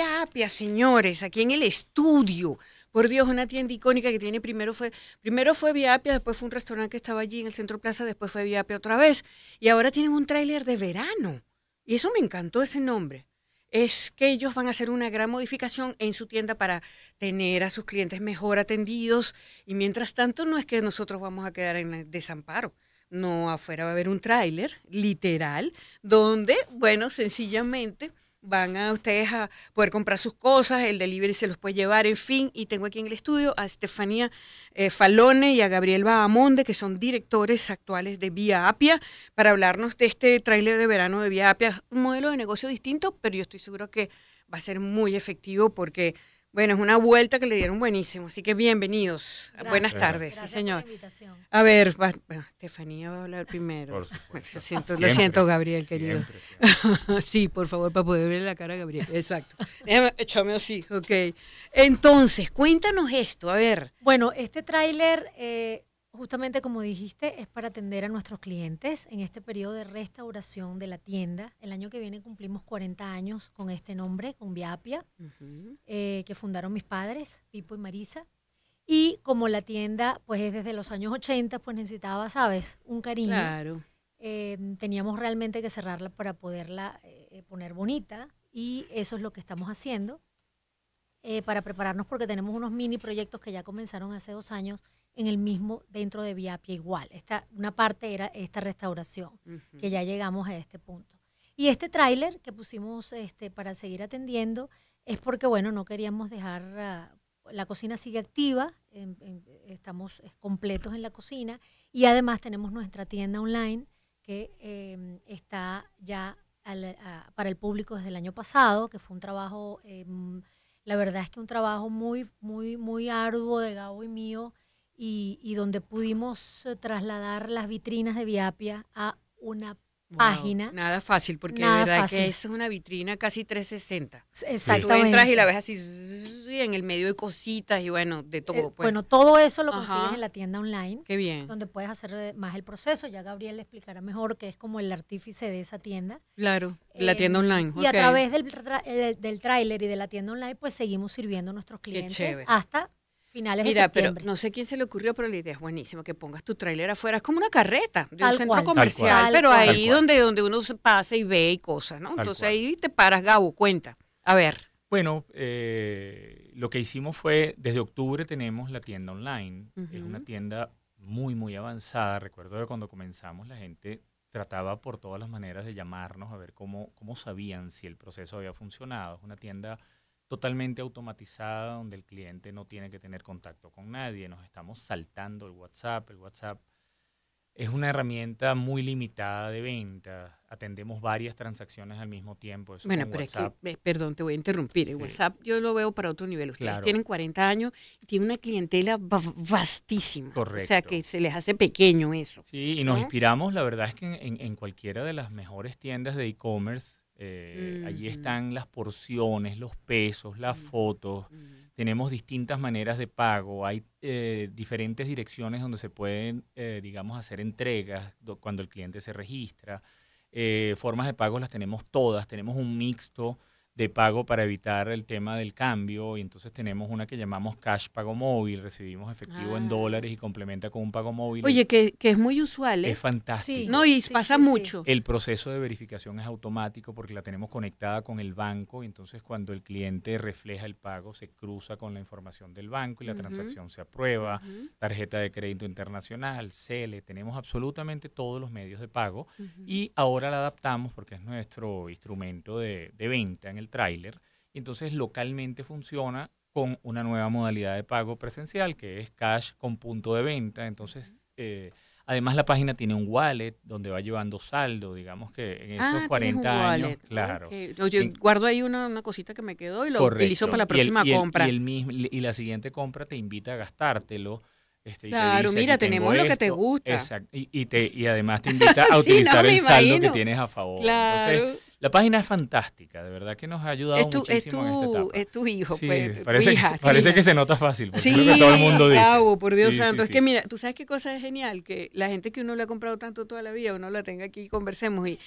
Apia, señores, aquí en el estudio. Por Dios, una tienda icónica que tiene primero fue primero fue Via Apia, después fue un restaurante que estaba allí en el Centro Plaza, después fue Via Apia otra vez y ahora tienen un tráiler de verano. Y eso me encantó ese nombre. Es que ellos van a hacer una gran modificación en su tienda para tener a sus clientes mejor atendidos y mientras tanto no es que nosotros vamos a quedar en desamparo. No, afuera va a haber un tráiler literal donde, bueno, sencillamente van a ustedes a poder comprar sus cosas, el delivery se los puede llevar, en fin. Y tengo aquí en el estudio a Estefanía eh, Falone y a Gabriel Bahamonde, que son directores actuales de Vía Apia, para hablarnos de este tráiler de verano de Vía Apia. Un modelo de negocio distinto, pero yo estoy seguro que va a ser muy efectivo porque bueno, es una vuelta que le dieron buenísimo, así que bienvenidos. Buenas tardes, sí señor. a ver, Estefanía va a hablar primero. Por supuesto. Lo siento, lo siento Gabriel, querido. sí, por favor, para poder ver la cara a Gabriel. Exacto. Échame así, ok. Entonces, cuéntanos esto, a ver. Bueno, este tráiler eh, Justamente como dijiste, es para atender a nuestros clientes en este periodo de restauración de la tienda. El año que viene cumplimos 40 años con este nombre, con Viapia, eh, que fundaron mis padres, Pipo y Marisa. Y como la tienda, pues desde los años 80, pues necesitaba, sabes, un cariño. Claro. Eh, teníamos realmente que cerrarla para poderla eh, poner bonita y eso es lo que estamos haciendo para prepararnos porque tenemos unos mini proyectos que ya comenzaron hace dos años en el mismo dentro de Viapia igual. Esta, una parte era esta restauración, que ya llegamos a este punto. Y este tráiler que pusimos este, para seguir atendiendo es porque, bueno, no queríamos dejar, ah, la cocina sigue activa, estamos completos en la cocina y además tenemos nuestra tienda online que em, está ya para el público desde el año pasado, que fue un trabajo, em, la verdad es que un trabajo muy, muy, muy arduo de Gabo y mío, y, donde pudimos eh, trasladar las vitrinas de Viapia a una página. Nada fácil, porque verdad que es una vitrina casi 360. Exactamente. Tú entras y la ves así en el medio de cositas y bueno, de eh, todo. Pues. bueno, todo eso lo consigues en la tienda online. Qué bien. Donde puedes hacer eh, más el proceso. Ya Gabriel le explicará mejor que es como el artífice de esa tienda. Claro, la tienda online. Y a través del, del tráiler y de la tienda online, pues seguimos sirviendo a nuestros clientes hasta Mira, pero no sé quién se le ocurrió, pero la idea es buenísima, que pongas tu trailer afuera. Es como una carreta de un centro comercial, pero ahí donde, donde uno se pasa y ve y cosas, ¿no? Entonces ahí te paras, Gabo, cuenta. A ver. Bueno, eh, lo que hicimos fue, desde octubre tenemos la tienda online. Es una tienda muy, muy avanzada. Recuerdo que cuando comenzamos la gente trataba por todas las maneras de llamarnos a ver cómo, cómo sabían si el proceso había funcionado. Es una tienda totalmente automatizada donde el cliente no tiene que tener contacto con nadie. Nos estamos saltando el WhatsApp. El WhatsApp es una herramienta muy limitada de venta. Atendemos varias transacciones al mismo tiempo. bueno, pero es que, eh, perdón, te voy a interrumpir. El WhatsApp yo lo veo para otro nivel. Ustedes tienen 40 años y tienen una clientela vastísima. Correcto. O sea, que se les hace pequeño eso. Sí, y nos inspiramos, la verdad es que en cualquiera de las mejores tiendas de e-commerce eh, allí mm. están las porciones, los pesos, las mm, fotos. Mm. Tenemos distintas maneras de pago. Hay eh, diferentes direcciones donde se pueden, eh, digamos, hacer entregas cuando el cliente se registra. formas de pago las tenemos todas. Tenemos un mixto de pago para evitar el tema del cambio y entonces tenemos una que llamamos cash pago móvil, recibimos efectivo en ah. dólares y complementa con un pago móvil. Oye, que, que es muy usual. ¿eh? Es fantástico. No, y pasa mucho. El proceso de verificación es automático porque la tenemos conectada con el banco y entonces cuando el cliente refleja el pago se cruza con la información del banco y la transacción se aprueba, tarjeta de crédito internacional, CELE, tenemos absolutamente todos los medios de pago y ahora la adaptamos porque es nuestro instrumento de, de venta en el el tráiler. entonces localmente funciona con una nueva modalidad de pago presencial, que es cash con punto de venta. Entonces, eh, además la página tiene un wallet donde va llevando saldo, digamos que en ah, esos 40 años, claro. Yo, guardo ahí una, una, cosita que me quedó y lo utilizo para la próxima compra. Y, la siguiente compra te invita a gastártelo. Este, claro, mira, tenemos lo que te gusta. y, te, y además te invita a utilizar el saldo que tienes a favor. Claro. La página es fantástica, de verdad que nos ha ayudado muchísimo en Es tu hijo, pues, parece, que, parece que se nota fácil, porque sí, todo el mundo dice. por Dios santo. es que mira, tú sabes qué cosa es genial, que la gente que uno le ha comprado tanto toda la vida, uno la tenga aquí y conversemos y,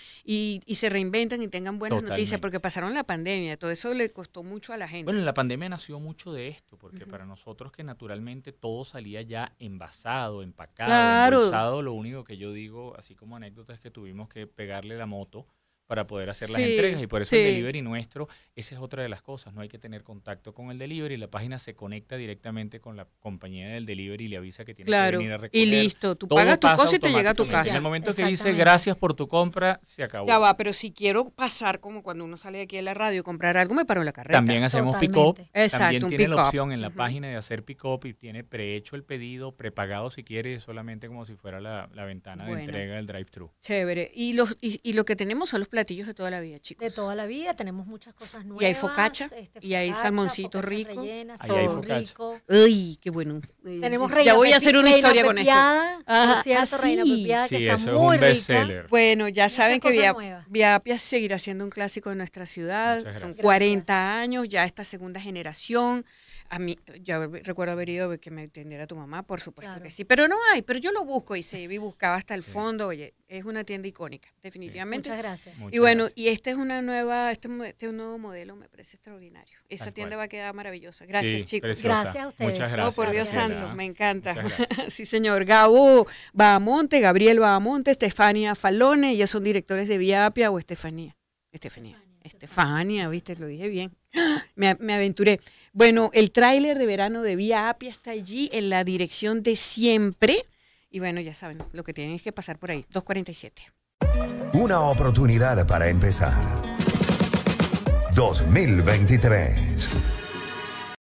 y, se reinventan y tengan buenas noticias, porque pasaron la pandemia, todo eso le costó mucho a la gente. Bueno, la pandemia nació mucho de esto, porque para nosotros que naturalmente todo salía ya envasado, empacado, envasado, lo único que yo digo, así como anécdota, es que tuvimos que pegarle la moto para poder hacer las entregas y por eso el delivery nuestro, esa es otra de las cosas, no hay que tener contacto con el delivery, la página se conecta directamente con la compañía del delivery y le avisa que tiene que venir a recoger. Y listo, tú pagas tu cosa y te llega a tu casa. En el momento que dice gracias por tu compra, se acabó. Ya va, pero si quiero pasar como cuando uno sale aquí a la radio comprar algo, me paro en la carreta. También hacemos pick-up. También tiene la opción en la página de hacer pick-up y tiene prehecho el pedido, prepagado si quiere, solamente como si fuera la, ventana de entrega del drive-thru. Chévere. Y, los, lo que tenemos son los platillos de toda la vida, chicos. De toda la vida, tenemos muchas cosas nuevas. Este, y hay focacha, y hay salmoncito rico. hay rico. Ay, qué bueno. Eh, tenemos Ya voy a hacer una historia con esto. un Bueno, ya saben que Viapia seguirá siendo un clásico de nuestra ciudad. Son 40 años, ya esta segunda generación. A mí, yo recuerdo haber ido que me atendiera tu mamá, por supuesto que sí, pero no hay, pero yo lo busco y se vi buscaba hasta el fondo, oye, es una tienda icónica, definitivamente. Muchas gracias. y bueno, y este es una nueva, este, es este un nuevo modelo, me parece extraordinario. Esa tienda va a quedar maravillosa. Gracias, chicos. Gracias a ustedes. Muchas gracias. Oh, por Dios santo, me encanta. sí, señor. Gabo Bahamonte, Gabriel Bahamonte, Estefania Falone, ya son directores de Apia o Estefanía. Estefanía. Estefania, viste, lo dije bien. Me, me aventuré. Bueno, el tráiler de verano de Vía Apia está allí en la dirección de siempre. Y bueno, ya saben, lo que tienen es que pasar por ahí, 247. Una oportunidad para empezar. 2023.